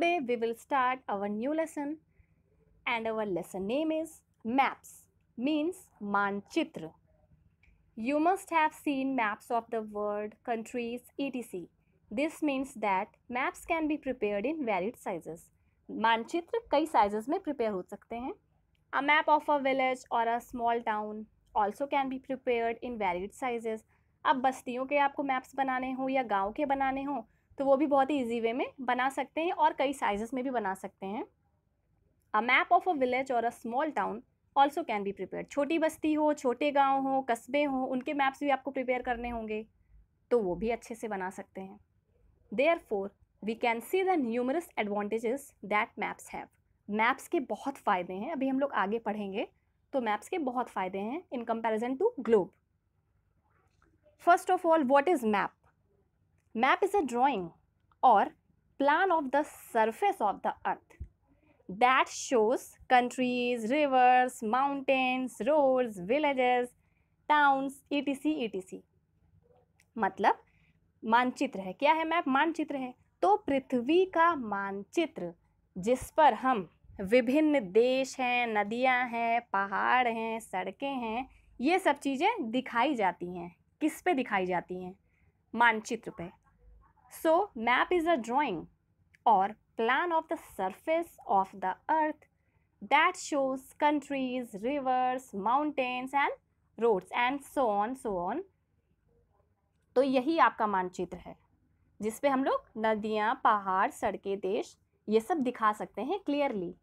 Today we will start our new lesson and our lesson name is maps means manchitra. You must have seen maps of the world, countries, etc. This means that maps can be prepared in varied sizes. manchitra kai sizes mein prepare ho sakte hain A map of a village or a small town also can be prepared in varied sizes. ab bastiyon ke aapko maps banane ho ya gaon ke banane ho तो वो भी बहुत ही easy way में बना सकते हैं और कई साइजेस में भी बना सकते हैं a map of a village और a small town also can be prepare छोटी बस्ती हो छोटे गाँव हो कस्बे हो उनके मैप्स भी आपको प्रिपेयर करने होंगे तो वो भी अच्छे से बना सकते हैं therefore we can see the numerous advantages that maps have maps के बहुत फ़ायदे हैं अभी हम लोग आगे पढ़ेंगे तो मैप्स के बहुत फ़ायदे हैं in comparison to globe first of all what is map map is a drawing or plan of the surface of the earth that shows countries rivers mountains roads villages towns E T C E T C मतलब मानचित्र है क्या है map मानचित्र है तो पृथ्वी का मानचित्र जिस पर हम विभिन्न देश हैं नदियाँ हैं पहाड़ हैं सड़कें हैं ये सब चीज़ें दिखाई जाती हैं किस पे दिखाई जाती हैं मानचित्र पे so map is a drawing or plan of the surface of the earth that shows countries rivers mountains and roads and so on so on तो यही आपका मानचित्र है जिसपे हम लोग नदियाँ पहाड़ सड़कें देश ये सब दिखा सकते हैं क्लियरली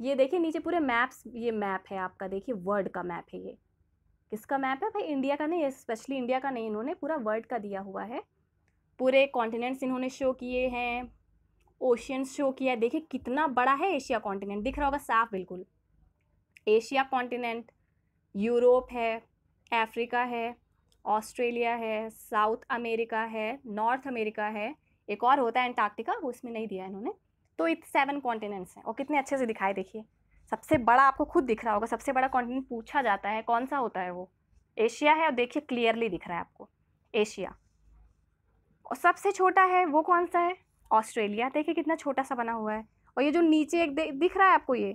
ये देखिए नीचे पूरे मैप्स ये मैप है आपका देखिए वर्ल्ड का मैप है ये किसका मैप है भाई इंडिया का नहीं स्पेशली इंडिया का नहीं इन्होंने पूरा वर्ल्ड का दिया हुआ है पूरे कॉन्टिनेंट्स इन्होंने शो किए हैं ओशियंस शो किया देखिए कितना बड़ा है एशिया कॉन्टिनेंट दिख रहा होगा साफ बिल्कुल एशिया कॉन्टिनेंट यूरोप है अफ्रीका है ऑस्ट्रेलिया है साउथ अमेरिका है नॉर्थ अमेरिका है एक और होता है एंटार्क्टिका वो इसमें नहीं दिया इन्होंने तो इत सेवन कॉन्टिनेंट्स हैं और कितने अच्छे से दिखाए देखिए सबसे बड़ा आपको खुद दिख रहा होगा सबसे बड़ा कॉन्टिनेंट पूछा जाता है कौन सा होता है वो एशिया है और देखिए क्लियरली दिख रहा है आपको एशिया और सबसे छोटा है वो कौन सा है ऑस्ट्रेलिया देखिए कितना छोटा सा बना हुआ है और ये जो नीचे एक दिख रहा है आपको ये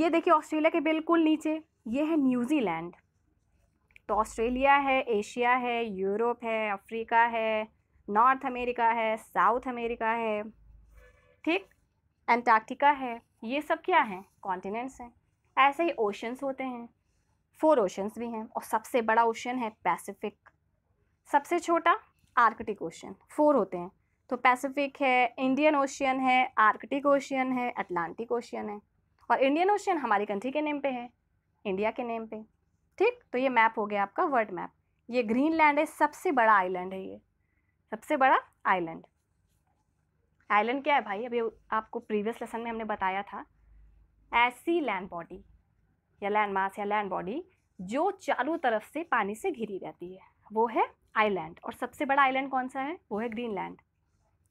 ये देखिए ऑस्ट्रेलिया के बिल्कुल नीचे ये है न्यूजीलैंड तो ऑस्ट्रेलिया है एशिया है यूरोप है अफ्रीका है नॉर्थ अमेरिका है साउथ अमेरिका है ठीक एंटार्क्टिका है ये सब क्या हैं कॉन्टिनेंट्स हैं ऐसे ही ओशंस होते हैं फोर ओशंस भी हैं और सबसे बड़ा ओशन है पैसिफिक सबसे छोटा आर्कटिक ओशियन फोर होते हैं तो पैसिफिक है इंडियन ओशियन है आर्कटिक ओशियन है अटलांटिक ओशियन है और इंडियन ओशियन हमारी कंट्री के नेम पे है इंडिया के नेम पे ठीक तो ये मैप हो गया आपका वर्ल्ड मैप ये ग्रीनलैंड है सबसे बड़ा आइलैंड है ये सबसे बड़ा आइलैंड आइलैंड क्या है भाई अभी आपको प्रीवियस लेसन में हमने बताया था ऐसी लैंड बॉडी या लैंड मास या लैंड बॉडी जो चारों तरफ से पानी से घिरी रहती है वो है आइलैंड और सबसे बड़ा आइलैंड कौन सा है वो है ग्रीनलैंड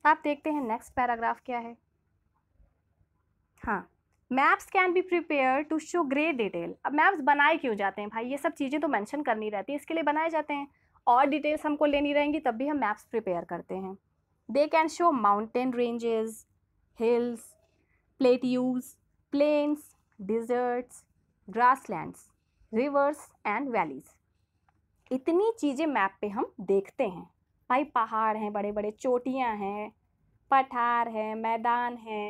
आप देखते हैं नेक्स्ट पैराग्राफ क्या है हाँ maps can be prepare to show great detail अब मैप्स बनाए क्यों जाते हैं भाई ये सब चीज़ें तो मैंशन करनी रहती है इसके लिए बनाए जाते हैं और डिटेल्स हमको लेनी रहेंगी तब भी हम मैप्स प्रिपेयर करते हैं they can show mountain ranges hills plateaus plains deserts grasslands rivers and valleys इतनी चीज़ें मैप पे हम देखते हैं भाई पहाड़ हैं बड़े बड़े चोटियाँ हैं पठार है मैदान हैं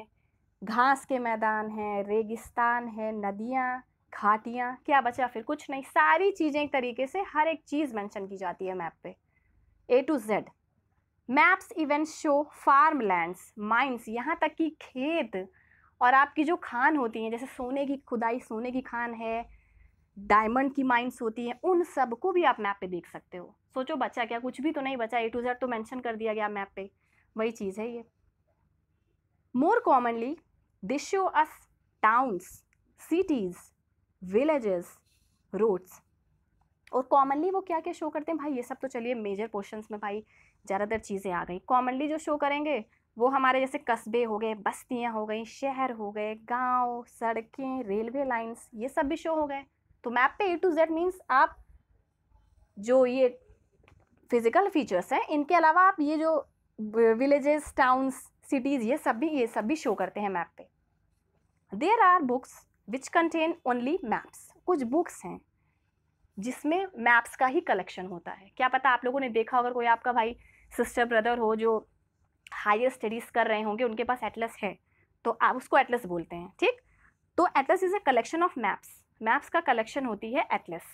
घास के मैदान हैं रेगिस्तान है नदियाँ घाटियाँ क्या बचा फिर कुछ नहीं सारी चीज़ें एक तरीके से हर एक चीज़ मेंशन की जाती है मैप पे A to Z maps even show farmlands mines यहाँ तक कि खेत और आपकी जो खान होती हैं जैसे सोने की खुदाई सोने की खान है डायमंड की माइंस होती हैं उन सब को भी आप मैप पे देख सकते हो सोचो बचा क्या कुछ भी तो नहीं बचा ए टू जेड तो मेंशन कर दिया गया मैप पे वही चीज़ है ये more commonly this show us towns cities villages roads और कॉमनली वो क्या क्या शो करते हैं भाई ये सब तो चलिए मेजर पोर्शन में भाई ज़्यादातर चीज़ें आ गई कॉमनली जो शो करेंगे वो हमारे जैसे कस्बे हो गए बस्तियाँ हो गई शहर हो गए गांव सड़कें रेलवे लाइंस ये सब भी शो हो गए तो मैप पे ए टू जेड मीन्स आप जो ये फिजिकल फीचर्स हैं इनके अलावा आप ये जो विलेजेस टाउन्स सिटीज़ ये सब भी ये सब भी शो करते हैं मैप पे there are books which contain only maps कुछ बुक्स हैं जिसमें मैप्स का ही कलेक्शन होता है क्या पता आप लोगों ने देखा अगर कोई आपका भाई सिस्टर ब्रदर हो जो हायर स्टडीज़ कर रहे होंगे उनके पास एटलस है तो आप उसको एटलस बोलते हैं ठीक तो atlas is a collection of maps maps का कलेक्शन होती है एटलस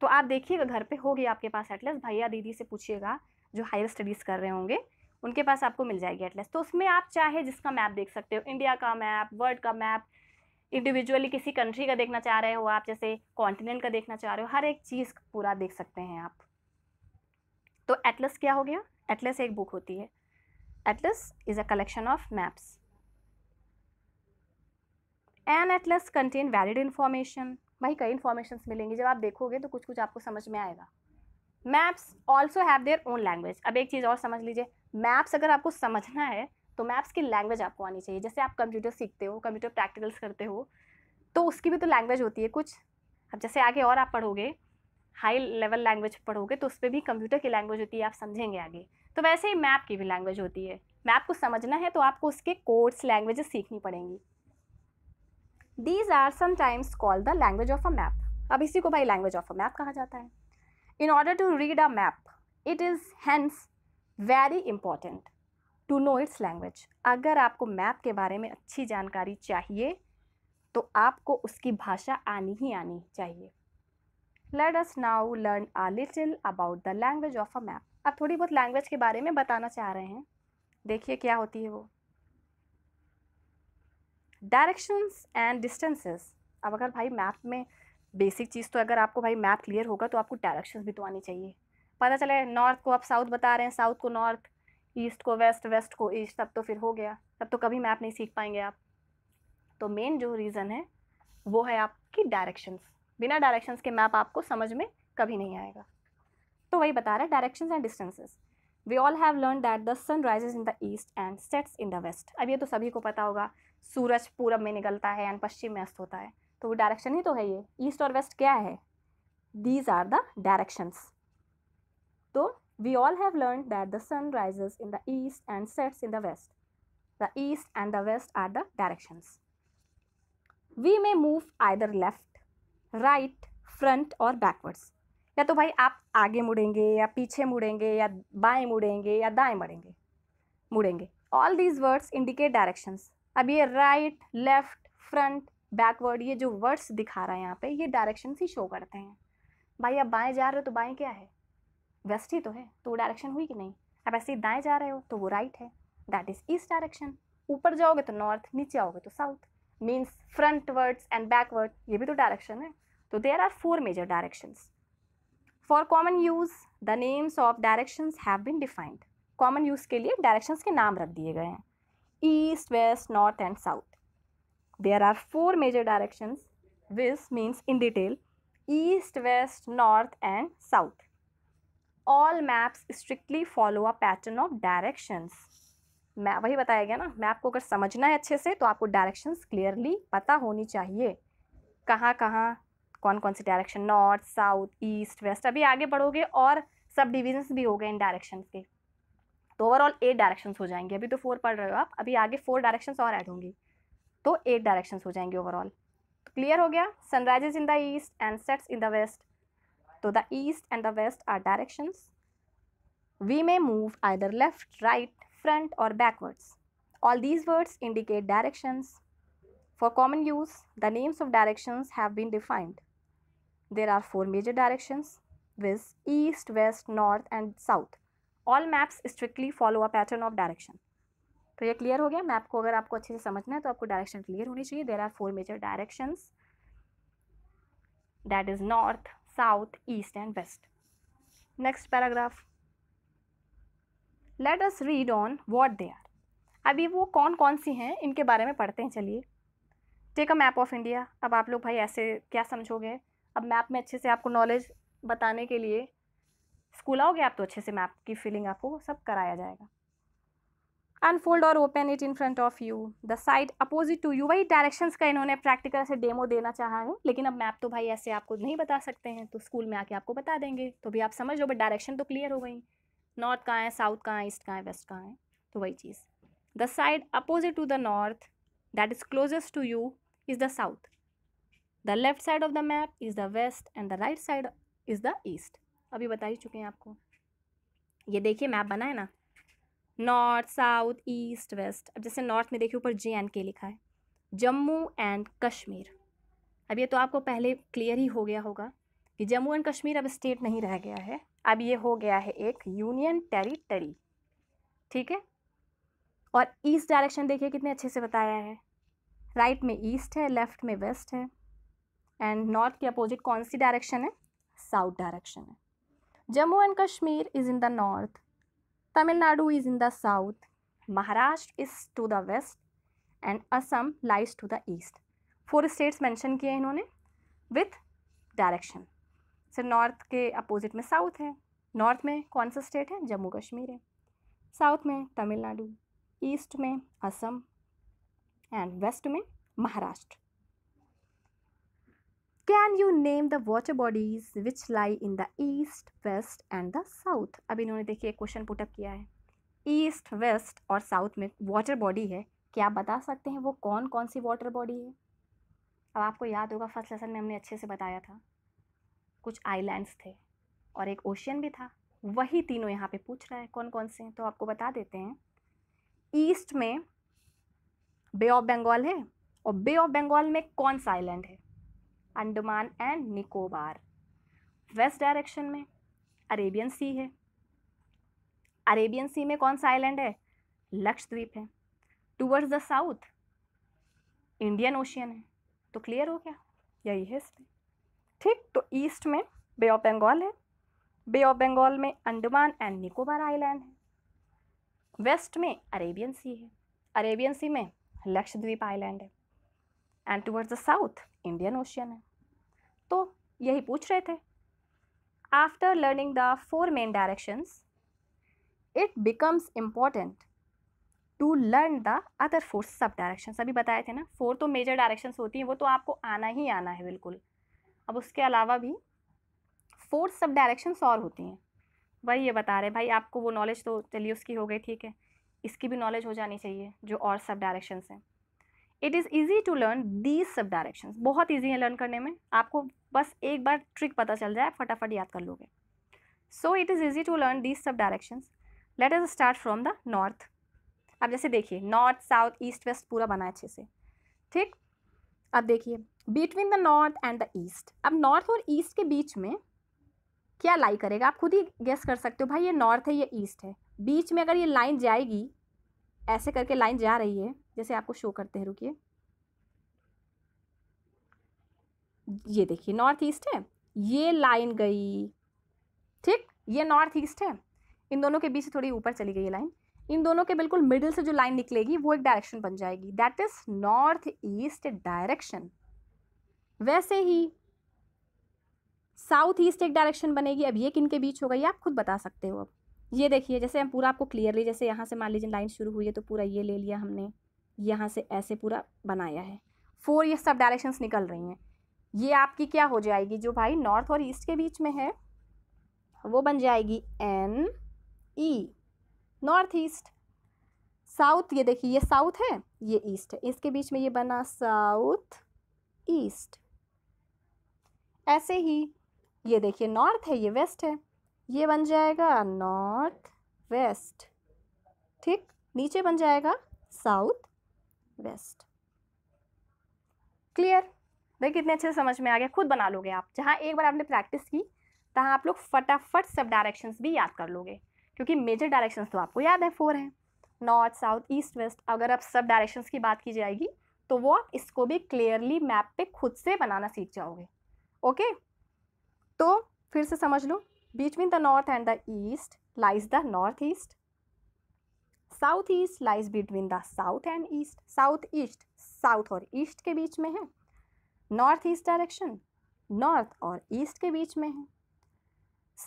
तो आप देखिएगा घर पे होगी आपके पास एटलस भैया दीदी से पूछिएगा जो हायर स्टडीज़ कर रहे होंगे उनके पास आपको मिल जाएगी एटलस तो उसमें आप चाहे जिसका मैप देख सकते हो इंडिया का मैप वर्ल्ड का मैप इंडिविजुअली किसी कंट्री का देखना चाह रहे हो आप जैसे कॉन्टिनेंट का देखना चाह रहे हो हर एक चीज़ पूरा देख सकते हैं आप तो एटलस क्या हो गया एटलस एक बुक होती है atlas is a collection of maps an atlas contain valid information वहीं कई इन्फॉर्मेशन मिलेंगी जब आप देखोगे तो कुछ कुछ आपको समझ में आएगा maps also have their own language अब एक चीज़ और समझ लीजिए मैप्स अगर आपको समझना है तो मैप्स की लैंग्वेज आपको आनी चाहिए जैसे आप कंप्यूटर सीखते हो कंप्यूटर प्रैक्टिकल्स करते हो तो उसकी भी तो लैंग्वेज होती है कुछ अब जैसे आगे और आप पढ़ोगे हाई लेवल लैंग्वेज पढ़ोगे तो उस पर भी कंप्यूटर की लैंग्वेज होती है आप समझेंगे आगे तो वैसे ही मैप की भी लैंग्वेज होती है मैप को समझना है तो आपको उसके कोड्स लैंग्वेजेस सीखनी पड़ेंगी these are sometimes called the language of a map अब इसी को भाई लैंग्वेज ऑफ अ मैप कहा जाता है in order to read a map it is hence very important to know its language अगर आपको मैप के बारे में अच्छी जानकारी चाहिए तो आपको उसकी भाषा आनी ही आनी चाहिए let us now learn a little about the language of a map अब थोड़ी बहुत लैंग्वेज के बारे में बताना चाह रहे हैं देखिए क्या होती है वो डायरेक्शंस एंड डिस्टेंसेस अब अगर भाई मैप में बेसिक चीज़ तो अगर आपको भाई मैप क्लियर होगा तो आपको डायरेक्शंस भी तो आनी चाहिए पता चले नॉर्थ को आप साउथ बता रहे हैं साउथ को नॉर्थ ईस्ट को वेस्ट वेस्ट को ईस्ट तब तो फिर हो गया तब तो कभी मैप नहीं सीख पाएंगे आप तो मेन जो रीज़न है वो है आपकी डायरेक्शंस बिना डायरेक्शंस के मैप आपको समझ में कभी नहीं आएगा तो वही बता रहा है directions and distances we all have learn that the sun rises in the east and sets in the west अब ये तो सभी को पता होगा सूरज पूरब में निकलता है एंड पश्चिम में अस्त होता है तो वो डायरेक्शन ही तो है ये ईस्ट और वेस्ट क्या है दीज आर द डायरेक्शंस तो we all have learn that the sun rise in the east and sets in the west the east and the west are the directions we may move either left right front or backwards या तो भाई आप आगे मुड़ेंगे या पीछे मुड़ेंगे या बाएं मुड़ेंगे या दाएं मुड़ेंगे मुड़ेंगे all these words indicate directions अब ये राइट लेफ्ट फ्रंट बैकवर्ड ये जो वर्ड्स दिखा रहा है यहाँ पे ये डायरेक्शन ही शो करते हैं भाई आप बाएं जा रहे हो तो बाएं क्या है वेस्ट ही तो है तो वो डायरेक्शन हुई कि नहीं आप ऐसे ही दाएं जा रहे हो तो वो राइट है दैट इज़ ईस्ट डायरेक्शन ऊपर जाओगे तो नॉर्थ नीचे आओगे तो south means front words and backward ये भी तो डायरेक्शन है तो there are four major directions for common use the names of directions have been defined common use के लिए डायरेक्शंस के नाम रख दिए गए हैं east, west, north and south. There are four major directions this means in detail east, west, north and south. All maps strictly follow a pattern of directions. मैं वही बताया गया ना मैप को अगर समझना है अच्छे से तो आपको डायरेक्शंस क्लियरली पता होनी चाहिए कहाँ कहाँ कौन कौन सी direction north south east west अभी आगे बढ़ोगे और सब डिविजन्स भी हो गए इन डायरेक्शन के तो ओवरऑल एट डायरेक्शन हो जाएंगे अभी तो फोर पढ़ रहे हो आप अभी आगे फोर डायरेक्शन और ऐड होंगे तो एट डायरेक्शन हो जाएंगे ओवरऑल तो क्लियर हो गया sun rises in the east and sets in the west तो the east and the west are direction we may move either left right front or backwards all these words indicate direction for common use the names of direction have been defined there are four major direction viz east west north and south all maps strictly follow a pattern of direction तो ये clear हो गया map को अगर आपको अच्छे से समझना है तो आपको डायरेक्शन क्लियर होनी चाहिए there are four major direction that is north south east and west next paragraph let us read on what they are अभी वो कौन कौन सी हैं इनके बारे में पढ़ते हैं चलिए take a map of India अब आप लोग भाई ऐसे क्या समझोगे अब मैप में अच्छे से आपको नॉलेज बताने के लिए स्कूल आओगे आप तो अच्छे से मैप की फीलिंग आपको सब कराया जाएगा अनफोल्ड और open it in front of you the side opposite to you वही डायरेक्शंस का इन्होंने प्रैक्टिकल से डेमो देना चाहा है लेकिन अब मैप तो भाई ऐसे आपको नहीं बता सकते हैं तो स्कूल में आके आपको बता देंगे तो भी आप समझ लो बट डायरेक्शन तो क्लियर हो गई नॉर्थ कहाँ है साउथ कहाँ है ईस्ट कहाँ है वेस्ट कहाँ है तो वही चीज़ the side opposite to the north that is closest to you is the south the left side of the map is the west and the right side is the east अभी बता ही चुके हैं आपको ये देखिए मैप बना है ना नॉर्थ साउथ ईस्ट वेस्ट अब जैसे नॉर्थ में देखिए ऊपर जे एंड के लिखा है जम्मू एंड कश्मीर अब ये तो आपको पहले क्लियर ही हो गया होगा कि जम्मू एंड कश्मीर अब स्टेट नहीं रह गया है अब ये हो गया है एक यूनियन टेरिटरी ठीक है और ईस्ट डायरेक्शन देखिए कितने अच्छे से बताया है राइट में ईस्ट है लेफ्ट में वेस्ट है एंड नॉर्थ के अपोजिट कौन सी डायरेक्शन है साउथ डायरेक्शन है Jammu and Kashmir is in the north Tamil Nadu is in the south Maharashtra is to the west and Assam lies to the east four states mention किए हैं इन्होंने विथ डायरेक्शन सर नॉर्थ के अपोजिट में साउथ है नॉर्थ में कौन सा स्टेट है जम्मू कश्मीर है साउथ में तमिलनाडु ईस्ट में असम एंड वेस्ट में Maharashtra can you name the water bodies which lie in the east west and the south अब इन्होंने देखिए क्वेश्चन पुटअप किया है ईस्ट वेस्ट और साउथ में वाटर बॉडी है क्या आप बता सकते हैं वो कौन कौन सी वाटर बॉडी है अब आपको याद होगा फर्स्ट लेसन में हमने अच्छे से बताया था कुछ आइलैंड्स थे और एक ओशियन भी था वही तीनों यहाँ पे पूछ रहा है कौन कौन से हैं तो आपको बता देते हैं ईस्ट में बे ऑफ बंगाल है और बे ऑफ बंगाल में कौन सा आइलैंड है Andaman and Nicobar west direction में अरेबियन सी है अरेबियन सी में कौन सा आइलैंड है लक्षद्वीप है towards the south Indian Ocean है तो क्लियर हो गया यही है इसमें ठीक तो ईस्ट में बे ऑफ बंगाल है बे ऑफ बंगाल में अंडमान एंड निकोबार आइलैंड है वेस्ट में अरेबियन सी है अरेबियन सी में लक्षद्वीप आइलैंड है and towards the south Indian Ocean है तो यही पूछ रहे थे after learning the four main directions it becomes important to learn the other four sub direction अभी बताए थे ना फोर तो मेजर डायरेक्शन होती हैं वो तो आपको आना ही आना है बिल्कुल अब उसके अलावा भी फोर सब डायरेक्शन और होती हैं वही ये बता रहे भाई आपको वो नॉलेज तो चलिए उसकी हो गई ठीक है इसकी भी नॉलेज हो जानी चाहिए जो और सब डायरेक्शंस हैं it is easy to learn these sub direction बहुत ईजी है लर्न करने में आपको बस एक बार ट्रिक पता चल जाए फटाफट याद कर लोगे so it is easy to learn these sub direction let's start from the north अब जैसे देखिए नॉर्थ साउथ ईस्ट वेस्ट पूरा बना है अच्छे से ठीक अब देखिए between the north and the east अब नॉर्थ और ईस्ट के बीच में क्या लाई करेगा आप खुद ही गेस कर सकते हो भाई ये नॉर्थ है ये ईस्ट है बीच में अगर ये लाइन जाएगी ऐसे करके लाइन जा रही है जैसे आपको शो करते हैं रुकिए ये देखिए नॉर्थ ईस्ट है ये लाइन गई ठीक ये नॉर्थ ईस्ट है इन दोनों के बीच से थोड़ी ऊपर चली गई ये लाइन इन दोनों के बिल्कुल मिडिल से जो लाइन निकलेगी वो एक डायरेक्शन बन जाएगी that is north east direction वैसे ही साउथ ईस्ट एक डायरेक्शन बनेगी अब ये किन के बीच हो गई आप खुद बता सकते हो अब ये देखिए जैसे हम पूरा आपको क्लियरली जैसे यहाँ से मान लीजिए लाइन शुरू हुई है तो पूरा ये ले लिया हमने यहाँ से ऐसे पूरा बनाया है फोर ये सब डायरेक्शंस निकल रही हैं ये आपकी क्या हो जाएगी जो भाई नॉर्थ और ईस्ट के बीच में है वो बन जाएगी N E north east south ये देखिए ये साउथ है ये ईस्ट है इसके बीच में ये बना साउथ ईस्ट ऐसे ही ये देखिए नॉर्थ है ये वेस्ट है ये बन जाएगा नॉर्थ वेस्ट ठीक नीचे बन जाएगा साउथ वेस्ट क्लियर देखिए कितने अच्छे से समझ में आ गया खुद बना लोगे आप जहाँ एक बार आपने प्रैक्टिस की तहाँ आप लोग फटाफट सब डायरेक्शंस भी याद कर लोगे क्योंकि मेजर डायरेक्शंस तो आपको याद है फोर हैं नॉर्थ साउथ ईस्ट वेस्ट अगर आप सब डायरेक्शंस की बात की जाएगी तो वो आप इसको भी क्लियरली मैप पे खुद से बनाना सीख जाओगे ओके तो फिर से समझ लो Between the north and the east lies the northeast. Southeast lies between the south and east. Southeast, south और east के बीच में है नॉर्थ ईस्ट डायरेक्शन नॉर्थ और ईस्ट के बीच में है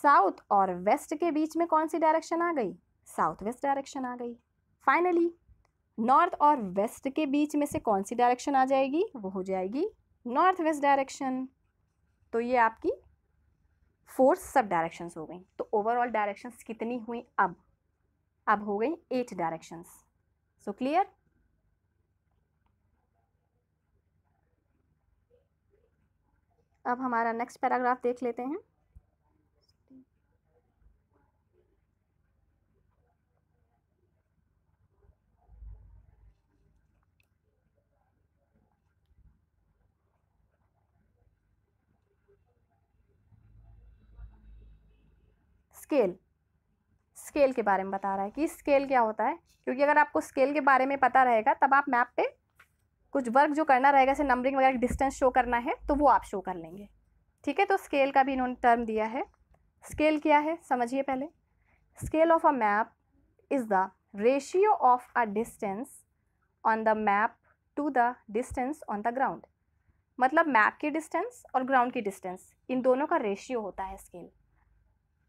साउथ और वेस्ट के बीच में कौन सी डायरेक्शन आ गई साउथ वेस्ट डायरेक्शन आ गई फाइनली नॉर्थ और वेस्ट के बीच में से कौन सी डायरेक्शन आ जाएगी वो हो जाएगी नॉर्थ वेस्ट डायरेक्शन तो ये आपकी फोर सब डायरेक्शंस हो गई तो ओवरऑल डायरेक्शंस कितनी हुई अब अब हो गई एट डायरेक्शंस सो क्लियर अब हमारा नेक्स्ट पैराग्राफ देख लेते हैं स्केल स्केल के बारे में बता रहा है कि स्केल क्या होता है क्योंकि अगर आपको स्केल के बारे में पता रहेगा तब आप मैप पे कुछ वर्क जो करना रहेगा जैसे नंबरिंग वगैरह डिस्टेंस शो करना है तो वो आप शो कर लेंगे ठीक है तो स्केल का भी इन्होंने टर्म दिया है स्केल क्या है समझिए पहले scale of a map is the ratio of a distance on the map to the distance on the ground मतलब मैप की डिस्टेंस और ग्राउंड की डिस्टेंस इन दोनों का रेशियो होता है स्केल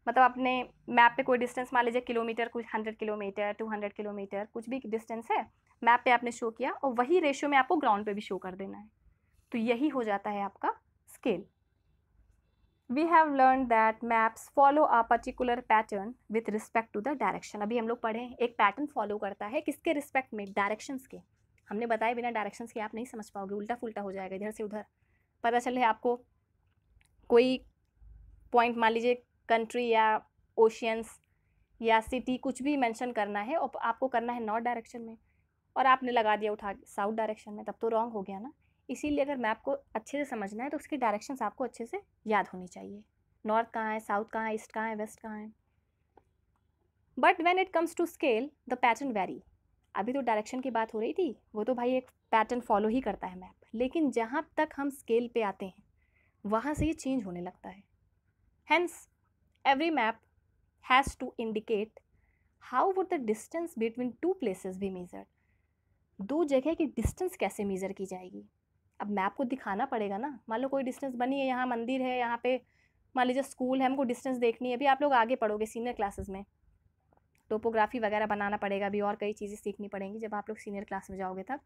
मतलब अपने मैप पे कोई डिस्टेंस मान लीजिए किलोमीटर कुछ hundred kilometre two hundred kilometre कुछ भी डिस्टेंस है मैप पे आपने शो किया और वही रेशियो में आपको ग्राउंड पे भी शो कर देना है तो यही हो जाता है आपका scale we have learn that maps follow a particular pattern with respect to the direction अभी हम लोग पढ़े एक पैटर्न फॉलो करता है किसके रिस्पेक्ट में डायरेक्शंस के हमने बताया बिना डायरेक्शंस के आप नहीं समझ पाओगे उल्टा फुलटा हो जाएगा इधर से उधर पता चले आपको कोई पॉइंट मान लीजिए कंट्री या ओशियंस या सिटी कुछ भी मेंशन करना है और आपको करना है नॉर्थ डायरेक्शन में और आपने लगा दिया उठा साउथ डायरेक्शन में तब तो रॉन्ग हो गया ना इसीलिए अगर मैप को अच्छे से समझना है तो उसकी डायरेक्शंस आपको अच्छे से याद होनी चाहिए नॉर्थ कहाँ है साउथ कहाँ है ईस्ट कहाँ है वेस्ट कहाँ है but when it comes to scale the pattern very अभी तो डायरेक्शन की बात हो रही थी वो तो भाई एक पैटर्न फॉलो ही करता है मैप लेकिन जहाँ तक हम स्केल पे आते हैं वहाँ से ये चेंज होने लगता है hence Every map has to indicate how would the distance between two places be measured. दो जगह की डिस्टेंस कैसे मेज़र की जाएगी अब मैप को दिखाना पड़ेगा ना मान लो कोई डिस्टेंस बनी है यहाँ मंदिर है यहाँ पे मान लीजिए स्कूल है हमको डिस्टेंस देखनी है अभी आप लोग आगे पढ़ोगे सीनियर क्लासेस में टोपोग्राफी वगैरह बनाना पड़ेगा अभी और कई चीज़ें सीखनी पड़ेंगी जब आप लोग सीनियर क्लास में जाओगे तब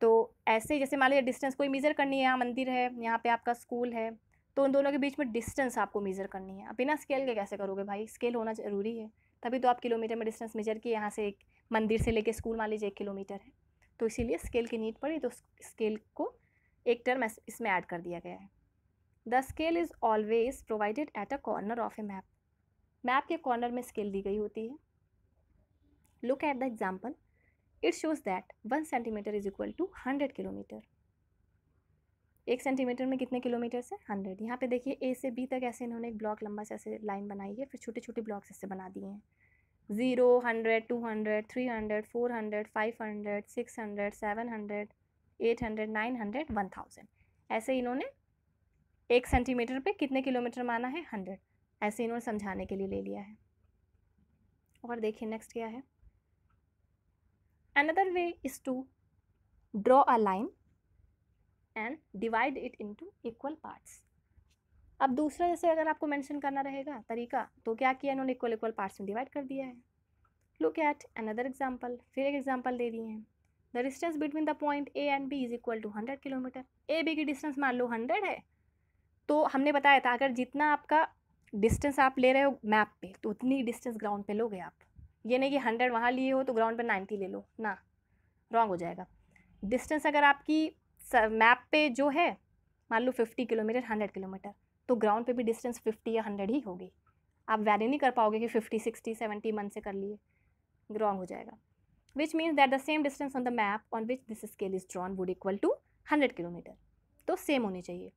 तो ऐसे जैसे मान लीजिए डिस्टेंस कोई मेज़र करनी है यहाँ मंदिर है यहाँ पर आपका स्कूल है तो उन दोनों के बीच में डिस्टेंस आपको मेज़र करनी है आप बिना स्केल के कैसे करोगे भाई स्केल होना ज़रूरी है तभी तो आप किलोमीटर में डिस्टेंस मेजर किए यहाँ से एक मंदिर से लेके स्कूल मान लीजिए एक किलोमीटर है तो इसीलिए स्केल की नीड पड़ी तो स्केल को एक टर्म इसमें ऐड कर दिया गया है the scale is always provided at a corner of a map map के कॉर्नर में स्केल दी गई होती है look at the example it shows that one centimetre is equal to hundred kilometre एक सेंटीमीटर में कितने किलोमीटर से हंड्रेड यहाँ पे देखिए ए से बी तक ऐसे इन्होंने एक ब्लॉक लंबा से ऐसे लाइन बनाई है फिर छोटे छोटे ब्लॉक्स ऐसे बना दिए हैं zero hundred two hundred three hundred four hundred five hundred six hundred seven hundred eight hundred nine hundred one thousand ऐसे इन्होंने एक सेंटीमीटर पर कितने किलोमीटर माना है हंड्रेड ऐसे इन्होंने समझाने के लिए ले लिया है और देखिए नेक्स्ट क्या है another way is to draw a line and divide it into equal parts अब दूसरा जैसे अगर आपको मैंशन करना रहेगा तरीका तो क्या किया इन्होंने इक्वल इक्वल पार्ट्स में डिवाइड कर दिया है लुक एट अनदर एग्जाम्पल फिर एक एग्जाम्पल दे दिए हैं the distance between the point A and B is equal to hundred kilometre A B की डिस्टेंस मान लो हंड्रेड है तो हमने बताया था अगर जितना आपका डिस्टेंस आप ले रहे हो मैप पे तो उतनी डिस्टेंस ग्राउंड पे लोगे आप ये नहीं कि हंड्रेड वहाँ लिए हो तो ग्राउंड पे नाइन्टी ले लो ना रॉन्ग हो जाएगा डिस्टेंस अगर आपकी मैप पे जो है मान लो फिफ्टी किलोमीटर हंड्रेड किलोमीटर तो ग्राउंड पे भी डिस्टेंस फिफ्टी या हंड्रेड ही होगी आप वैरी नहीं कर पाओगे कि फिफ्टी सिक्सटी सेवेंटी मन से कर लिए रॉन्ग हो जाएगा which means that the same distance on the map on which this scale is drawn would equal to hundred kilometre तो सेम होनी चाहिए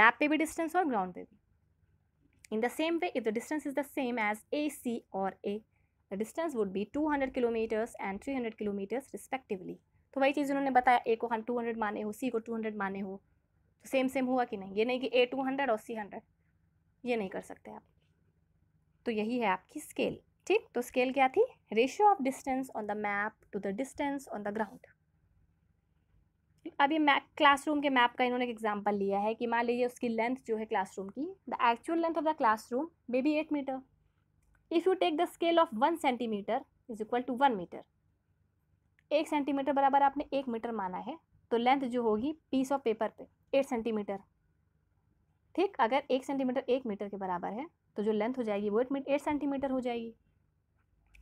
मैप पे भी डिस्टेंस और ग्राउंड पे भी in the same way if the distance is the same as A C और A the distance would be two hundred kilometres and three hundred kilometres respectively तो वही चीज़ उन्होंने बताया ए को हम टू हंड्रेड माने हो सी को टू हंड्रेड माने हो तो सेम सेम हुआ कि नहीं ये नहीं कि ए टू हंड्रेड और सी हंड्रेड ये नहीं कर सकते आप तो यही है आपकी स्केल ठीक तो स्केल क्या थी ratio of distance on the map to the distance on the ground अभी ये मैप क्लासरूम के मैप का इन्होंने एक एग्जाम्पल लिया है कि मान लीजिए उसकी लेंथ जो है क्लासरूम की the actual length of the classroom may be eight metre if you take the scale of one centimetre is equal to one metre एक सेंटीमीटर बराबर आपने एक मीटर माना है तो लेंथ जो होगी पीस ऑफ पेपर पे एट सेंटीमीटर ठीक अगर एक सेंटीमीटर एक मीटर के बराबर है तो जो लेंथ हो जाएगी वो एट एट सेंटीमीटर हो जाएगी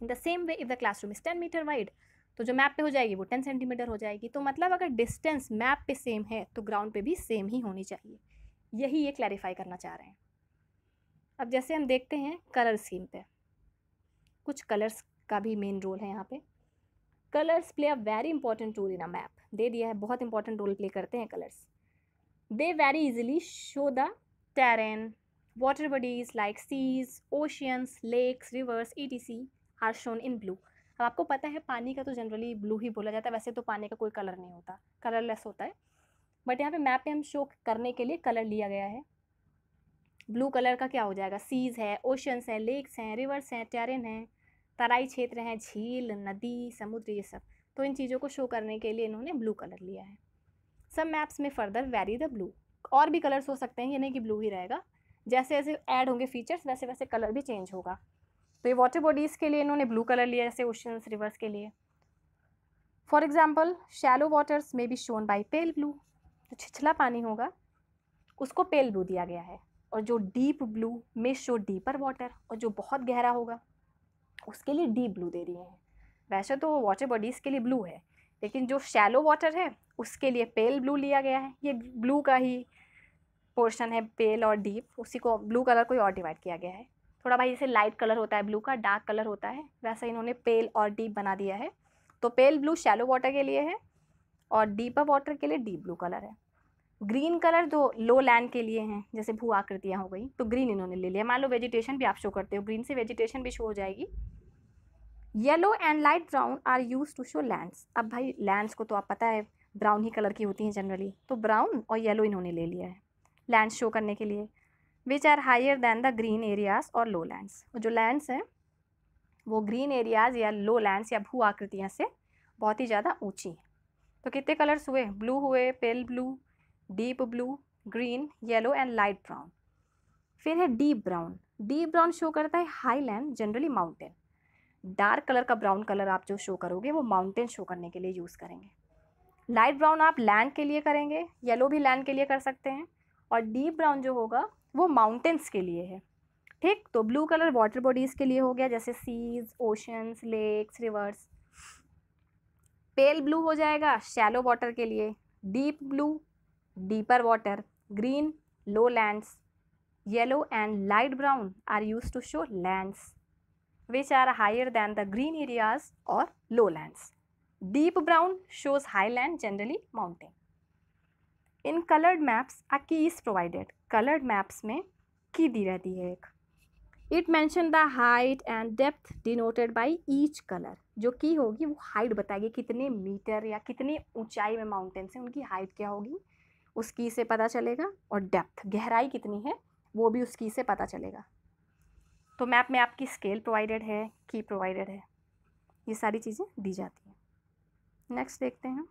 in the same way if the classroom is ten metre wide तो जो मैप पे हो जाएगी वो टेन सेंटीमीटर हो जाएगी तो मतलब अगर डिस्टेंस मैप पे सेम है तो ग्राउंड पे भी सेम ही होनी चाहिए यही ये क्लैरिफाई करना चाह रहे हैं अब जैसे हम देखते हैं कलर स्कीम पे कुछ कलर्स का भी मेन रोल है यहाँ पे colours play a very important role in a map दे दिया है बहुत इंपॉर्टेंट रोल प्ले करते हैं colours they very easily show the terrain like seas oceans lakes rivers E T C are shown in blue अब आपको पता है पानी का तो जनरली ब्लू ही बोला जाता है वैसे तो पानी का कोई कलर नहीं होता कलरलेस होता है बट यहाँ पे मैप पे हम शो करने के लिए कलर लिया गया है ब्लू कलर का क्या हो जाएगा सीज है ओशंस हैं लेक्स हैं रिवर्स हैं टेरेन हैं तराई क्षेत्र हैं झील नदी समुद्र ये सब तो इन चीज़ों को शो करने के लिए इन्होंने ब्लू कलर लिया है सब मैप्स में फर्दर वेरी द ब्लू और भी कलर्स हो सकते हैं ये नहीं कि ब्लू ही रहेगा जैसे जैसे ऐड होंगे फीचर्स वैसे वैसे कलर भी चेंज होगा तो ये वाटर बॉडीज़ के लिए इन्होंने ब्लू कलर लिया जैसे ओशंस रिवर्स के लिए फॉर एग्ज़ाम्पल शैलो वाटर्स में be shown by pale blue जो छिछला पानी होगा उसको पेल ब्लू दिया गया है और जो डीप ब्लू में शो डीपर वाटर और जो बहुत गहरा होगा उसके लिए डीप ब्लू दे रही हैं वैसे तो वाटर बॉडीज़ के लिए ब्लू है लेकिन जो शैलो वाटर है उसके लिए पेल ब्लू लिया गया है ये ब्लू का ही पोर्शन है पेल और डीप उसी को ब्लू कलर को और डिवाइड किया गया है थोड़ा भाई जैसे लाइट कलर होता है ब्लू का डार्क कलर होता है वैसा इन्होंने पेल और डीप बना दिया है तो पेल ब्लू शैलो वाटर के लिए है और डीपर वाटर के लिए डीप ब्लू कलर है ग्रीन कलर जो लो लैंड के लिए हैं जैसे भू आकृतियाँ हो गई तो ग्रीन इन्होंने ले लिया मान लो वेजिटेशन भी आप शो करते हो ग्रीन से वेजिटेशन भी शो हो जाएगी yellow and light brown are use to show lands अब भाई लैंड्स को तो आप पता है ब्राउन ही कलर की होती हैं जनरली तो ब्राउन और येलो इन्होंने ले लिया है लैंड शो करने के लिए which are higher than the green areas और लो लैंड्स जो लैंड्स हैं वो ग्रीन एरियाज या लो लैंड्स या भू आकृतियाँ से बहुत ही ज़्यादा ऊँची हैं तो कितने कलर्स हुए ब्लू हुए pale blue deep blue green yellow and light brown फिर है deep brown deep brown show करता है highland generally mountain dark colour का ब्राउन कलर आप जो शो करोगे वो माउंटेन शो करने के लिए यूज़ करेंगे लाइट ब्राउन आप लैंड के लिए करेंगे येलो भी लैंड के लिए कर सकते हैं और डीप ब्राउन जो होगा वो माउंटेन्स के लिए है ठीक तो ब्लू कलर वाटर बॉडीज़ के लिए हो गया जैसे seas oceans lakes rivers pale blue हो जाएगा शैलो वाटर के लिए deep blue deeper water. Green, low lands Yellow and light brown are used to show lands, which are higher than the green areas or low lands Deep brown shows high land generally mountain. in colored maps a key is provided colored maps mein key di rehti hai ek it mention the height and depth denoted by each color जो की होगी वो height बताएगी कितने metre या कितने ऊंचाई में माउंटेन्स हैं उनकी हाइट क्या होगी उस की से पता चलेगा और डेप्थ गहराई कितनी है वो भी उस की से पता चलेगा तो मैप में आपकी स्केल प्रोवाइडेड है की प्रोवाइडेड है ये सारी चीज़ें दी जाती हैं नेक्स्ट देखते हैं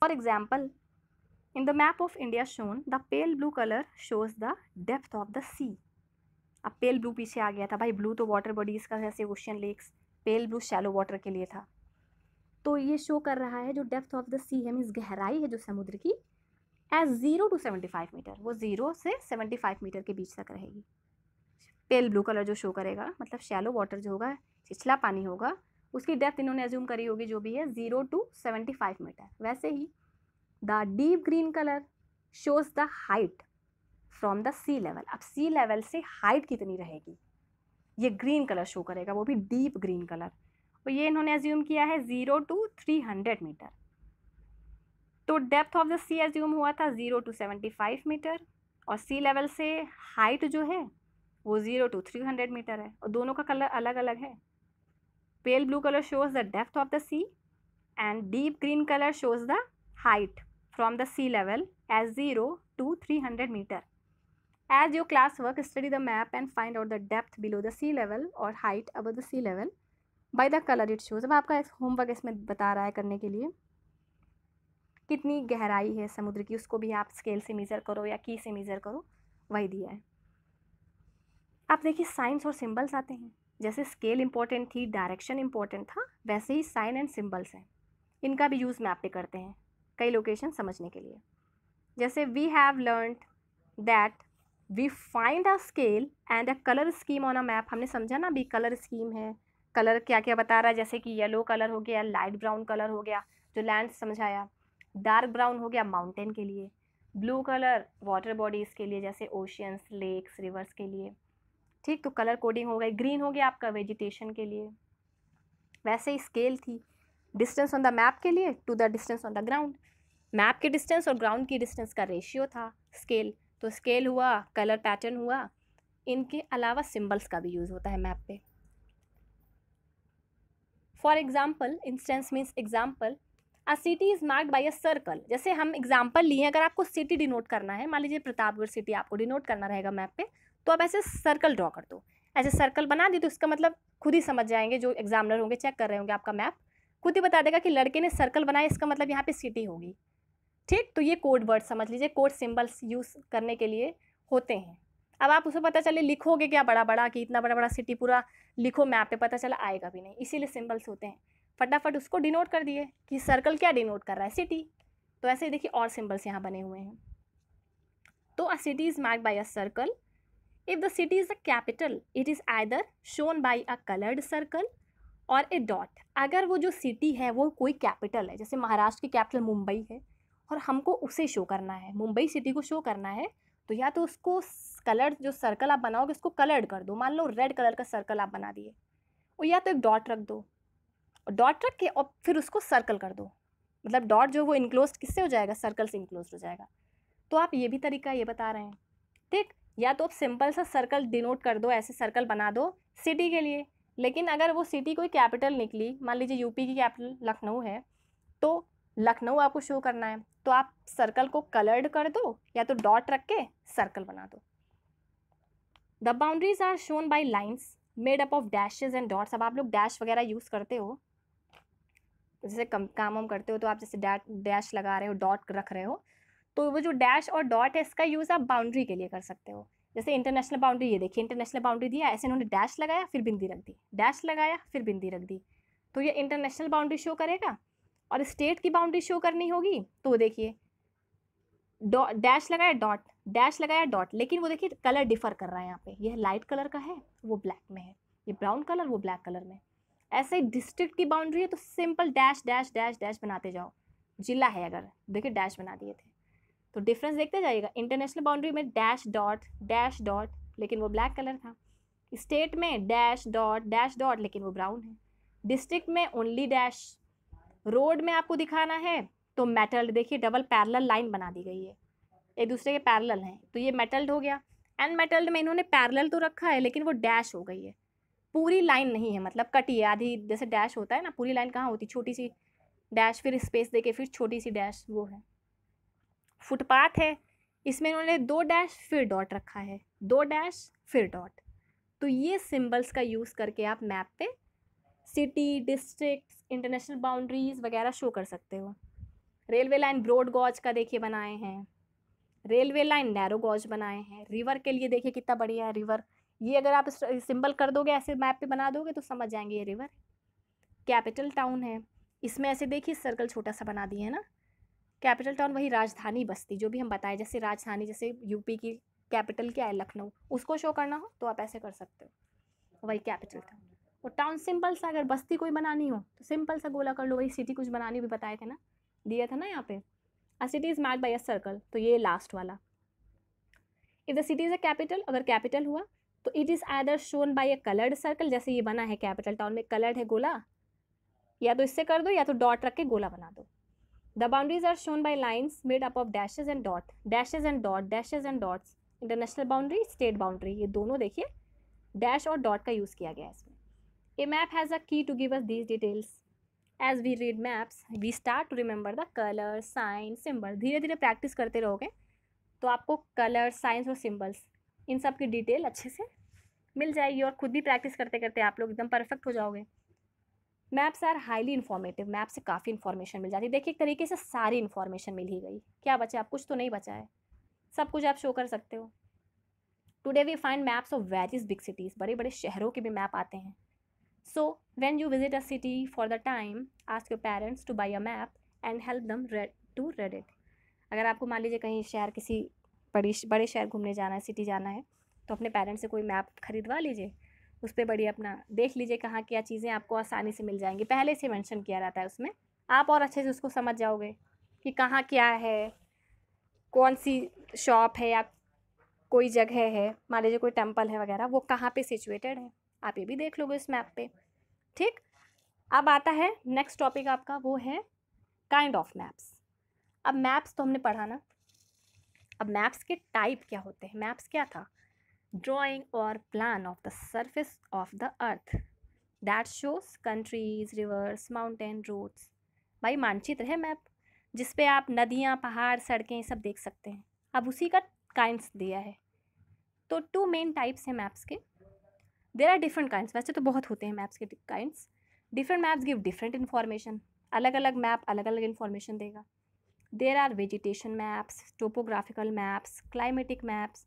for example in the map of India shown the pale blue colour shows the depth of the sea अब पेल ब्लू पीछे आ गया था भाई ब्लू तो वाटर बॉडीज़ का जैसे ocean lakes pale blue shallow water के लिए था तो ये शो कर रहा है जो डेप्थ ऑफ द सी है मीन्स गहराई है जो समुद्र की edge zero to seventy five metre वो ज़ीरो से सेवेंटी फाइव मीटर के बीच तक रहेगी पेल ब्लू कलर जो शो करेगा मतलब शैलो वाटर जो होगा छिछला पानी होगा उसकी डेप्थ इन्होंने एज्यूम करी होगी जो भी है zero to seventy five metre वैसे ही the deep green colour shows the height from the sea level अब सी लेवल से हाइट कितनी रहेगी ये ग्रीन कलर शो करेगा वो भी डीप ग्रीन कलर तो ये इन्होंने एज्यूम किया है zero to three hundred metre तो depth of the sea assume हुआ था zero to seventy five metre और सी लेवल से हाइट जो है वो zero to three hundred metre है और दोनों का कलर अलग अलग है pale blue colour shows the depth of the sea and deep green colour shows the height from the sea level as zero to three hundred metre your class work study the map and find out the depth below the sea level और height above the sea level by the colour it shows अब आपका homework इसमें बता रहा है करने के लिए कितनी गहराई है समुद्र की उसको भी आप स्केल से मेज़र करो या की से मेज़र करो वही दिया है आप देखिए साइंस और सिंबल्स आते हैं जैसे स्केल इंपॉर्टेंट थी डायरेक्शन इंपॉर्टेंट था वैसे ही साइन एंड सिंबल्स हैं इनका भी यूज़ मैप पे करते हैं कई लोकेशन समझने के लिए जैसे we have learn that we find a scale and a colour scheme on a map हमने समझा ना भी कलर स्कीम है कलर क्या क्या बता रहा है जैसे कि येलो कलर हो गया लाइट ब्राउन कलर हो गया जो लैंड समझाया डार्क ब्राउन हो गया माउंटेन के लिए ब्लू कलर वाटर बॉडीज़ के लिए जैसे ओशियंस लेक्स रिवर्स के लिए ठीक तो कलर कोडिंग हो गई ग्रीन हो गया आपका वेजिटेशन के लिए वैसे ही स्केल थी डिस्टेंस ऑन द मैप के लिए to the distance on the ground map के डिस्टेंस और ग्राउंड की डिस्टेंस का रेशियो था स्केल तो स्केल हुआ कलर पैटर्न हुआ इनके अलावा सिंबल्स का भी यूज़ होता है मैप पे for example instance means example a city is marked by a circle जैसे हम एग्जाम्पल लिए अगर आपको सिटी डिनोट करना है मान लीजिए प्रतापगढ़ सिटी आपको डिनोट करना रहेगा मैप पे तो आप ऐसे सर्कल ड्रॉ कर दो ऐसे सर्कल बना दी तो इसका मतलब खुद ही समझ जाएंगे जो एग्जामिनर होंगे चेक कर रहे होंगे आपका मैप खुद ही बता देगा कि लड़के ने सर्कल बनाया इसका मतलब यहाँ पे सिटी होगी ठीक तो ये कोड वर्ड समझ लीजिए कोड सिम्बल्स यूज़ करने के लिए होते हैं अब आप उसे पता चले लिखोगे क्या बड़ा बड़ा कि इतना बड़ा बड़ा सिटी पूरा लिखो मैप पे पता चला आएगा भी नहीं इसीलिए सिम्बल्स होते हैं फटाफट उसको डिनोट कर दिए कि सर्कल क्या डिनोट कर रहा है सिटी तो ऐसे ही देखिए और सिम्बल्स यहाँ बने हुए हैं तो a city is mark by a circle if the city is a capital it is either shown by a coloured circle और ए डॉट अगर वो जो सिटी है वो कोई कैपिटल है जैसे महाराष्ट्र की कैपिटल मुंबई है और हमको उसे शो करना है मुंबई सिटी को शो करना है तो या तो उसको कलर जो सर्कल आप बनाओगे उसको कलर्ड कर दो मान लो रेड कलर का सर्कल आप बना दिए और या तो एक डॉट रख दो और डॉट रख के और फिर उसको सर्कल कर दो मतलब डॉट जो वो इनक्लोज किससे हो जाएगा सर्कल से इनक्लोज हो जाएगा तो आप ये भी तरीका ये बता रहे हैं ठीक या तो आप सिंपल सा सर्कल डिनोट कर दो ऐसे सर्कल बना दो सिटी के लिए लेकिन अगर वो सिटी कोई कैपिटल निकली मान लीजिए यूपी की कैपिटल लखनऊ है तो लखनऊ आपको शो करना है तो आप सर्कल को कलर्ड कर दो या तो डॉट रख के सर्कल बना दो the boundaries are shown by lines made up of dashes and dots अब आप लोग डैश वगैरह यूज़ करते हो जैसे कम काम वाम करते हो तो आप जैसे डैश लगा रहे हो डॉट रख रहे हो तो वो जो डैश और डॉट है इसका यूज़ आप बाउंड्री के लिए कर सकते हो जैसे इंटरनेशनल बाउंड्री ये देखिए इंटरनेशनल बाउंड्री दिया ऐसे इन्होंने डैश लगाया फिर बिंदी रख दी डैश लगाया फिर बिंदी रख दी तो ये इंटरनेशनल बाउंड्री शो करेगा और स्टेट की बाउंड्री शो करनी होगी तो वो देखिए डैश लगाया डॉट डैश लगाया डॉट लेकिन वो देखिए कलर डिफर कर रहा है यहाँ पे यह लाइट कलर का है वो ब्लैक में है ये ब्राउन कलर वो ब्लैक कलर में ऐसे डिस्ट्रिक्ट की बाउंड्री है तो simple dash dash dash dash बनाते जाओ जिला है अगर देखिए डैश बना दिए थे तो डिफरेंस देखते जाइएगा इंटरनेशनल बाउंड्री में डैश डॉट डैश डॉट लेकिन वो ब्लैक कलर था स्टेट में डैश डॉट डैश डॉट लेकिन वो ब्राउन है डिस्ट्रिक्ट में ओनली डैश रोड में आपको दिखाना है तो मेटल्ड देखिए डबल पैरल लाइन बना दी गई है एक दूसरे के पैरल हैं तो ये मेटल्ड हो गया एंड मेटल्ड में इन्होंने पैरल तो रखा है लेकिन वो डैश हो गई है पूरी लाइन नहीं है मतलब कटी है आधी जैसे डैश होता है ना पूरी लाइन कहाँ होती छोटी सी डैश फिर स्पेस देके फिर छोटी सी डैश वो है फुटपाथ है इसमें इन्होंने दो डैश फिर डॉट रखा है दो डैश फिर डॉट तो ये सिंबल्स का यूज़ करके आप मैप पे सिटी डिस्ट्रिक्ट इंटरनेशनल बाउंड्रीज वगैरह शो कर सकते हो रेलवे लाइन ब्रॉड गॉज का देखिए बनाए हैं रेलवे लाइन नैरो गॉज बनाए हैं रिवर के लिए देखिए कितना बढ़िया है रिवर ये अगर आप सिंबल कर दोगे ऐसे मैप पे बना दोगे तो समझ जाएंगे ये रिवर कैपिटल टाउन है इसमें ऐसे देखिए सर्कल छोटा सा बना दिए है ना कैपिटल टाउन वही राजधानी बस्ती जो भी हम बताए जैसे राजधानी जैसे यूपी की कैपिटल क्या है लखनऊ उसको शो करना हो तो आप ऐसे कर सकते हो वही कैपिटल टाउन और टाउन सिंपल सा अगर बस्ती कोई बनानी हो तो सिंपल सा गोला कर लो वही सिटी कुछ बनानी भी बताए थे ना दिया था ना यहाँ पे a city is mark by a circle तो ये लास्ट वाला if the city is a capital अगर कैपिटल हुआ तो it is either shown by a coloured circle जैसे ये बना है कैपिटल टाउन में कलर्ड है गोला या तो इससे कर दो या तो डॉट रख के गोला बना दो the boundaries are shown by lines made up of dashes and dot dashes and dot dashes and dots international boundary state boundary ये दोनों देखिए डैश और डॉट का यूज़ किया गया है A map has a key to give us these details. As we read maps, we start to remember the color, sign, symbol. धीरे धीरे practice करते रहोगे तो आपको color, signs और symbols इन सब की detail अच्छे से मिल जाएगी और खुद भी प्रैक्टिस करते करते आप लोग एकदम परफेक्ट हो जाओगे maps are highly informative map से काफ़ी इन्फॉर्मेशन मिल जाती है देखिए एक तरीके से सारी इन्फॉर्मेशन मिल ही गई क्या बचा आप कुछ तो नहीं बचा है सब कुछ आप शो कर सकते हो today we find maps of various big cities बड़े बड़े शहरों के भी मैप आते हैं So, when you visit a city for the time, ask your parents to buy a map and help them read to read it. अगर आपको मान लीजिए कहीं शहर किसी बड़ी बड़े शहर घूमने जाना है सिटी जाना है तो अपने पेरेंट्स से कोई मैप खरीदवा लीजिए उस पर बड़ी अपना देख लीजिए कहाँ क्या चीज़ें आपको आसानी से मिल जाएंगी पहले से मेंशन किया रहता है उसमें आप और अच्छे से उसको समझ जाओगे कि कहाँ क्या है कौन सी शॉप है या कोई जगह है मान लीजिए कोई टेम्पल है वगैरह वो कहाँ पे सिचुएटेड है आप ये भी देख लोगे इस मैप पे ठीक अब आता है नेक्स्ट टॉपिक आपका वो है काइंड ऑफ मैप्स अब मैप्स तो हमने पढ़ा ना अब मैप्स के टाइप क्या होते हैं मैप्स क्या था ड्राइंग और plan of the surface of the earth that shows countries rivers mountain roads भाई मानचित्र है मैप जिसपे आप नदियाँ पहाड़ सड़कें सब देख सकते हैं अब उसी का काइंड्स दिया है तो टू मेन टाइप्स हैं मैप्स के देर आर डिफरेंट काइंड वैसे तो बहुत होते हैं मैप्स के kinds different maps give different information अलग अलग मैप अलग अलग इन्फॉर्मेशन देगा there are vegetation maps topographical maps climatic maps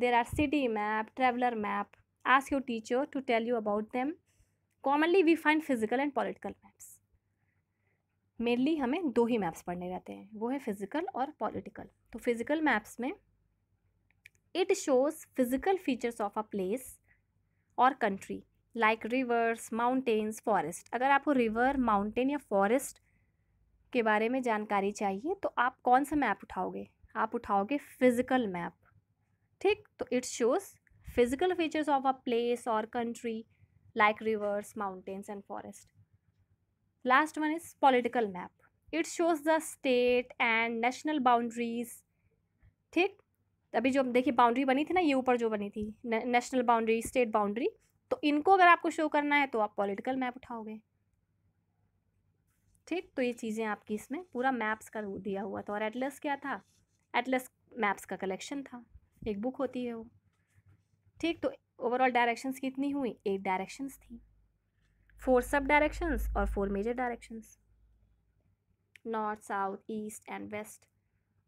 there are city map traveller map ask your teacher to tell you about them commonly we find physical and political maps mainly हमें दो ही maps पढ़ने रहते हैं वो है physical और political तो physical maps में it shows physical features of a place और country like rivers mountains forest अगर आपको रिवर माउंटेन या फॉरेस्ट के बारे में जानकारी चाहिए तो आप कौन सा मैप उठाओगे आप उठाओगे फिज़िकल मैप ठीक तो it shows physical features of a place और country like rivers mountains and forest last one is political map it shows the state and national boundaries ठीक अभी जो देखिए बाउंड्री बनी थी ना ये ऊपर जो बनी थी ने, नेशनल बाउंड्री स्टेट बाउंड्री तो इनको अगर आपको शो करना है तो आप पॉलिटिकल मैप उठाओगे ठीक तो ये चीज़ें आपकी इसमें पूरा मैप्स का दिया हुआ था और एटलस क्या था एटलस मैप्स का कलेक्शन था एक बुक होती है वो ठीक तो ओवरऑल डायरेक्शंस कितनी हुई एट डायरेक्शंस थी फोर सब डायरेक्शंस और four major directions north south east and west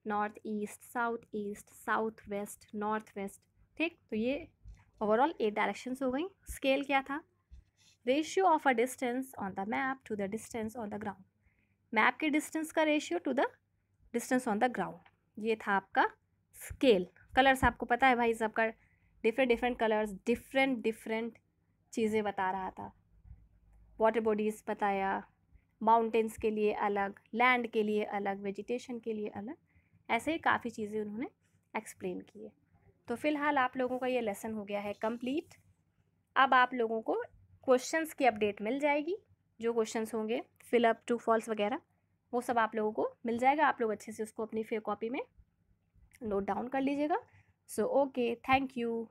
north east south east south west north west ठीक तो ये ओवरऑल एट डायरेक्शंस हो गई स्केल क्या था ratio of a distance on the map to the distance on the ground map के distance का ratio to the distance on the ground ये था आपका स्केल कलर्स आपको पता है भाई सबका different different colours different different चीज़ें बता रहा था वाटर बॉडीज़ बताया माउंटेंस के लिए अलग लैंड के लिए अलग वेजिटेशन के लिए अलग ऐसे ही काफ़ी चीज़ें उन्होंने एक्सप्लेन की है तो फिलहाल आप लोगों का ये लेसन हो गया है कंप्लीट अब आप लोगों को क्वेश्चंस की अपडेट मिल जाएगी जो क्वेश्चंस होंगे फिलअप टू फॉल्स वगैरह वो सब आप लोगों को मिल जाएगा आप लोग अच्छे से उसको अपनी फेयर कॉपी में नोट डाउन कर लीजिएगा सो ओके थैंक यू